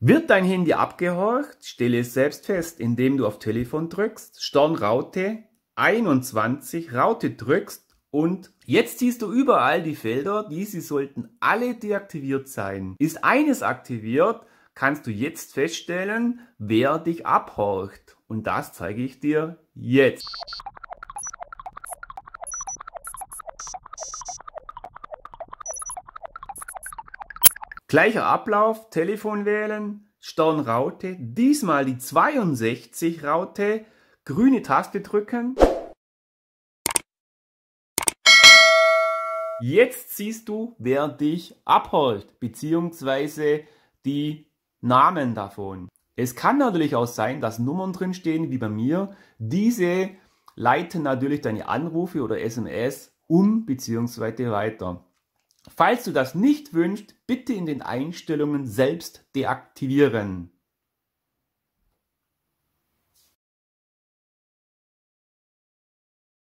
Wird dein Handy abgehorcht? Stelle es selbst fest, indem du auf Telefon drückst, Stornraute 21 Raute drückst und jetzt siehst du überall die Felder, diese sollten alle deaktiviert sein. Ist eines aktiviert, kannst du jetzt feststellen, wer dich abhorcht. Und das zeige ich dir jetzt. Gleicher Ablauf, Telefon wählen, Sternraute, diesmal die 62 Raute, grüne Taste drücken. Jetzt siehst du, wer dich abholt, beziehungsweise die Namen davon. Es kann natürlich auch sein, dass Nummern drin stehen, wie bei mir. Diese leiten natürlich deine Anrufe oder SMS um bzw. weiter. Falls du das nicht wünschst, bitte in den Einstellungen selbst deaktivieren.